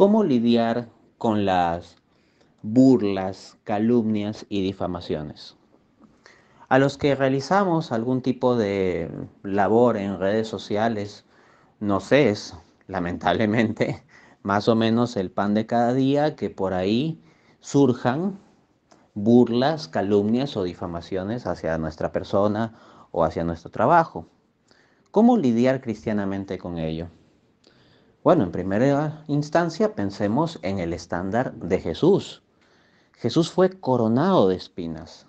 cómo lidiar con las burlas, calumnias y difamaciones. A los que realizamos algún tipo de labor en redes sociales, nos es, lamentablemente, más o menos el pan de cada día que por ahí surjan burlas, calumnias o difamaciones hacia nuestra persona o hacia nuestro trabajo. ¿Cómo lidiar cristianamente con ello? Bueno, en primera instancia pensemos en el estándar de Jesús. Jesús fue coronado de espinas.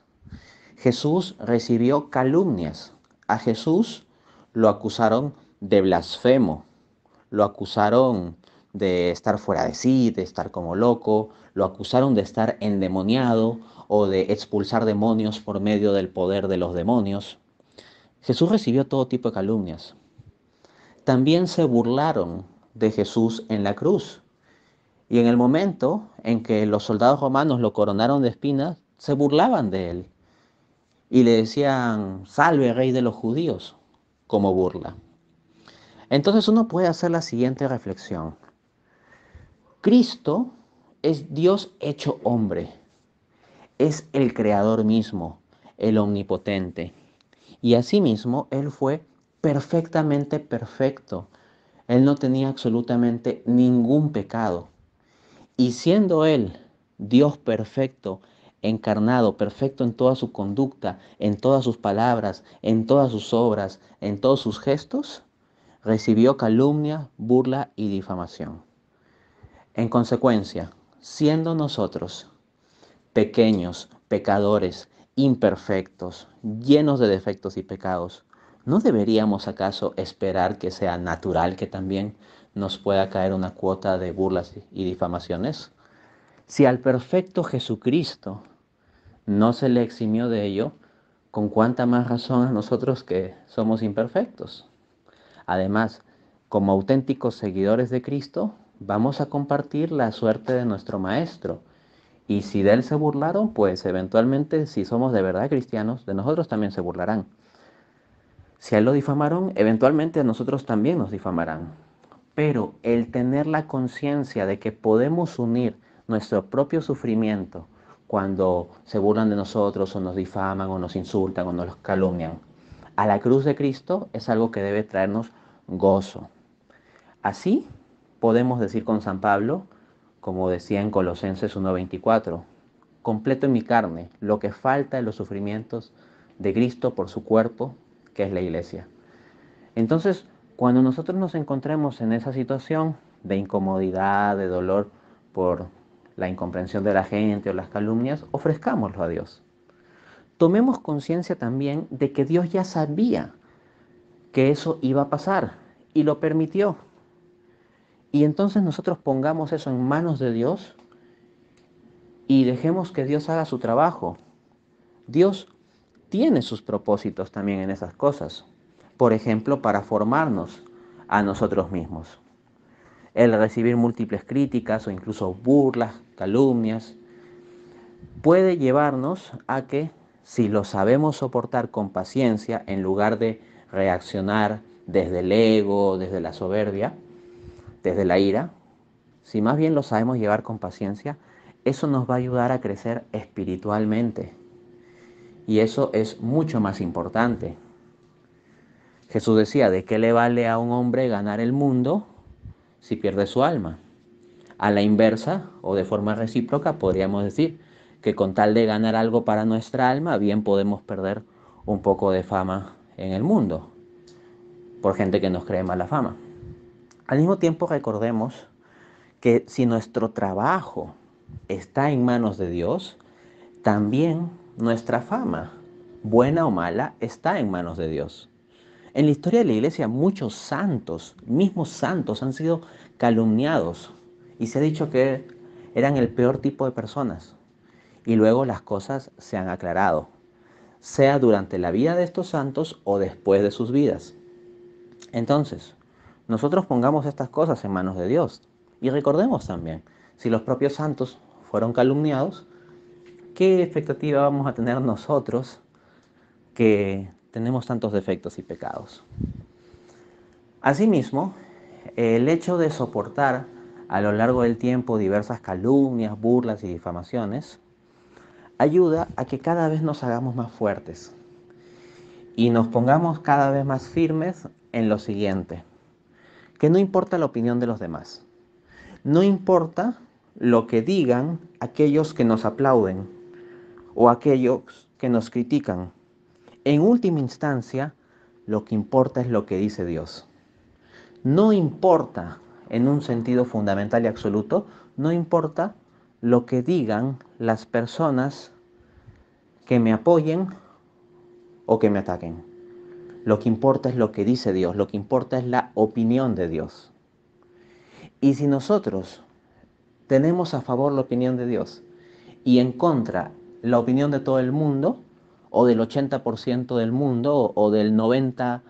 Jesús recibió calumnias. A Jesús lo acusaron de blasfemo. Lo acusaron de estar fuera de sí, de estar como loco, lo acusaron de estar endemoniado o de expulsar demonios por medio del poder de los demonios. Jesús recibió todo tipo de calumnias. También se burlaron de Jesús en la cruz. Y en el momento en que los soldados romanos lo coronaron de espinas, se burlaban de él y le decían, salve rey de los judíos, como burla. Entonces uno puede hacer la siguiente reflexión. Cristo es Dios hecho hombre, es el creador mismo, el omnipotente. Y asimismo, Él fue perfectamente perfecto él no tenía absolutamente ningún pecado. Y siendo Él Dios perfecto, encarnado, perfecto en toda su conducta, en todas sus palabras, en todas sus obras, en todos sus gestos, recibió calumnia, burla y difamación. En consecuencia, siendo nosotros pequeños, pecadores, imperfectos, llenos de defectos y pecados, ¿no deberíamos acaso esperar que sea natural que también nos pueda caer una cuota de burlas y difamaciones? Si al perfecto Jesucristo no se le eximió de ello, con cuánta más razón a nosotros que somos imperfectos. Además, como auténticos seguidores de Cristo, vamos a compartir la suerte de nuestro Maestro. Y si de él se burlaron, pues eventualmente si somos de verdad cristianos, de nosotros también se burlarán. Si a él lo difamaron, eventualmente a nosotros también nos difamarán. Pero el tener la conciencia de que podemos unir nuestro propio sufrimiento cuando se burlan de nosotros o nos difaman o nos insultan o nos calumnian a la cruz de Cristo es algo que debe traernos gozo. Así podemos decir con San Pablo, como decía en Colosenses 1.24, completo en mi carne lo que falta en los sufrimientos de Cristo por su cuerpo que es la iglesia. Entonces, cuando nosotros nos encontremos en esa situación de incomodidad, de dolor por la incomprensión de la gente o las calumnias, ofrezcámoslo a Dios. Tomemos conciencia también de que Dios ya sabía que eso iba a pasar y lo permitió. Y entonces nosotros pongamos eso en manos de Dios y dejemos que Dios haga su trabajo. Dios tiene sus propósitos también en esas cosas. Por ejemplo, para formarnos a nosotros mismos. El recibir múltiples críticas o incluso burlas, calumnias, puede llevarnos a que si lo sabemos soportar con paciencia en lugar de reaccionar desde el ego, desde la soberbia, desde la ira, si más bien lo sabemos llevar con paciencia, eso nos va a ayudar a crecer espiritualmente y eso es mucho más importante. Jesús decía, ¿de qué le vale a un hombre ganar el mundo si pierde su alma? A la inversa o de forma recíproca podríamos decir que con tal de ganar algo para nuestra alma, bien podemos perder un poco de fama en el mundo por gente que nos cree mala fama. Al mismo tiempo recordemos que si nuestro trabajo está en manos de Dios, también nuestra fama, buena o mala, está en manos de Dios. En la historia de la iglesia muchos santos, mismos santos, han sido calumniados y se ha dicho que eran el peor tipo de personas. Y luego las cosas se han aclarado, sea durante la vida de estos santos o después de sus vidas. Entonces, nosotros pongamos estas cosas en manos de Dios. Y recordemos también, si los propios santos fueron calumniados, ¿qué expectativa vamos a tener nosotros que tenemos tantos defectos y pecados? Asimismo, el hecho de soportar a lo largo del tiempo diversas calumnias, burlas y difamaciones ayuda a que cada vez nos hagamos más fuertes y nos pongamos cada vez más firmes en lo siguiente, que no importa la opinión de los demás, no importa lo que digan aquellos que nos aplauden, o aquellos que nos critican. En última instancia, lo que importa es lo que dice Dios. No importa, en un sentido fundamental y absoluto, no importa lo que digan las personas que me apoyen o que me ataquen. Lo que importa es lo que dice Dios, lo que importa es la opinión de Dios. Y si nosotros tenemos a favor la opinión de Dios y en contra la opinión de todo el mundo, o del 80% del mundo, o, del 90%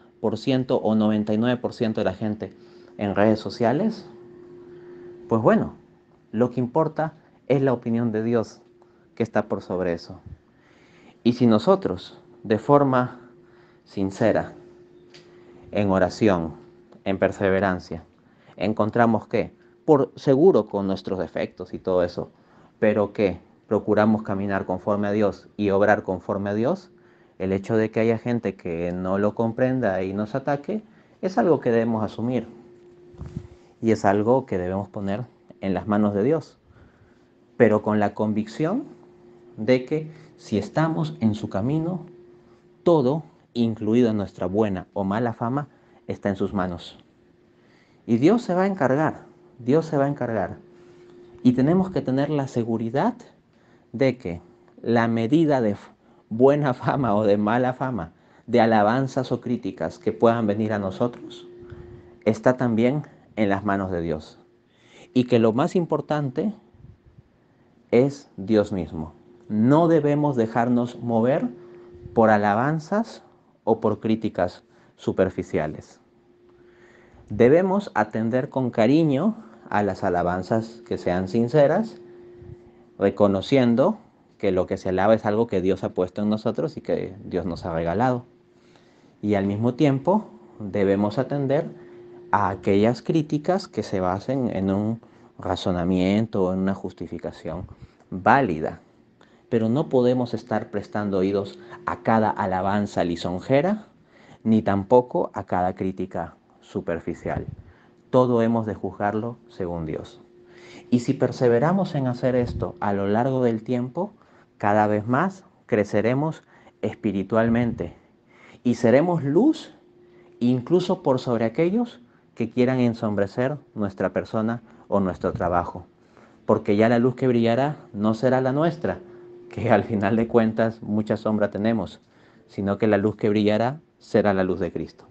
o 99% de la gente en redes sociales? Pues bueno, lo que importa es la opinión de Dios que está por sobre eso. Y si nosotros, de forma sincera, en oración, en perseverancia, encontramos que, por seguro con nuestros defectos y todo eso, pero que procuramos caminar conforme a Dios y obrar conforme a Dios, el hecho de que haya gente que no lo comprenda y nos ataque es algo que debemos asumir y es algo que debemos poner en las manos de Dios, pero con la convicción de que si estamos en su camino, todo, incluido nuestra buena o mala fama, está en sus manos. Y Dios se va a encargar, Dios se va a encargar. Y tenemos que tener la seguridad de que la medida de buena fama o de mala fama, de alabanzas o críticas que puedan venir a nosotros, está también en las manos de Dios. Y que lo más importante es Dios mismo. No debemos dejarnos mover por alabanzas o por críticas superficiales. Debemos atender con cariño a las alabanzas que sean sinceras reconociendo que lo que se alaba es algo que Dios ha puesto en nosotros y que Dios nos ha regalado. Y al mismo tiempo debemos atender a aquellas críticas que se basen en un razonamiento o en una justificación válida. Pero no podemos estar prestando oídos a cada alabanza lisonjera, ni tampoco a cada crítica superficial. Todo hemos de juzgarlo según Dios. Y si perseveramos en hacer esto a lo largo del tiempo, cada vez más creceremos espiritualmente y seremos luz incluso por sobre aquellos que quieran ensombrecer nuestra persona o nuestro trabajo. Porque ya la luz que brillará no será la nuestra, que al final de cuentas mucha sombra tenemos, sino que la luz que brillará será la luz de Cristo.